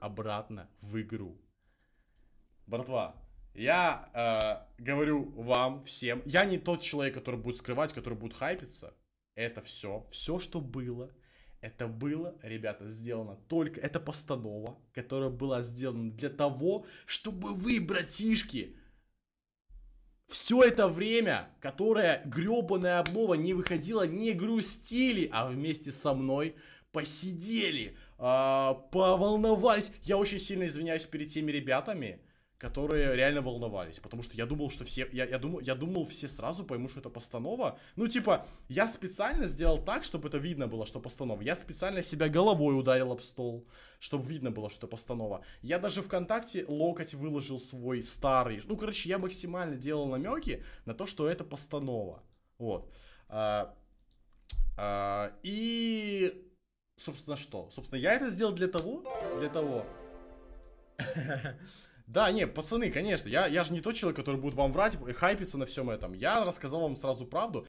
обратно в игру. Братва, я э, говорю вам всем, я не тот человек, который будет скрывать, который будет хайпиться. Это все, все, что было, это было, ребята, сделано только, это постанова, которая была сделана для того, чтобы вы, братишки, все это время, которое гребаная облова не выходила, не грустили, а вместе со мной посидели, э, поволновались. Я очень сильно извиняюсь перед теми ребятами, которые реально волновались, потому что я думал, что все, я, я, думал, я думал, все сразу поймут, что это постанова. Ну, типа, я специально сделал так, чтобы это видно было, что постанова. Я специально себя головой ударил об стол, чтобы видно было, что это постанова. Я даже ВКонтакте локоть выложил свой старый. Ну, короче, я максимально делал намеки на то, что это постанова. Вот. А, собственно, что? Собственно, я это сделал для того, для того. Да, не, пацаны, конечно, я, я же не тот человек, который будет вам врать, хайпиться на всем этом. Я рассказал вам сразу правду.